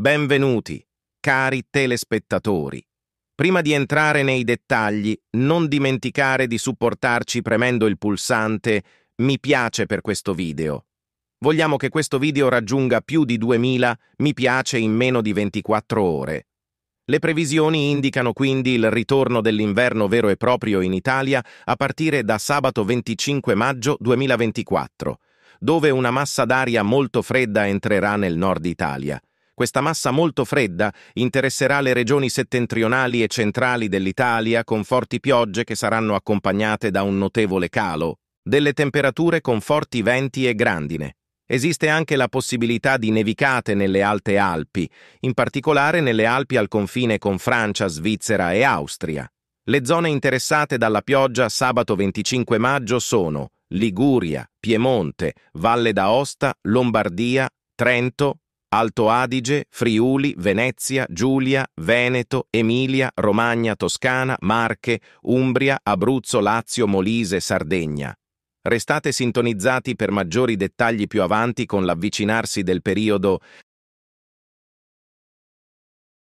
Benvenuti, cari telespettatori. Prima di entrare nei dettagli, non dimenticare di supportarci premendo il pulsante Mi piace per questo video. Vogliamo che questo video raggiunga più di 2000 mi piace in meno di 24 ore. Le previsioni indicano quindi il ritorno dell'inverno vero e proprio in Italia a partire da sabato 25 maggio 2024, dove una massa d'aria molto fredda entrerà nel nord Italia. Questa massa molto fredda interesserà le regioni settentrionali e centrali dell'Italia con forti piogge che saranno accompagnate da un notevole calo, delle temperature con forti venti e grandine. Esiste anche la possibilità di nevicate nelle alte Alpi, in particolare nelle Alpi al confine con Francia, Svizzera e Austria. Le zone interessate dalla pioggia sabato 25 maggio sono Liguria, Piemonte, Valle d'Aosta, Lombardia, Trento, Alto Adige, Friuli, Venezia, Giulia, Veneto, Emilia, Romagna, Toscana, Marche, Umbria, Abruzzo, Lazio, Molise, Sardegna. Restate sintonizzati per maggiori dettagli più avanti con l'avvicinarsi del periodo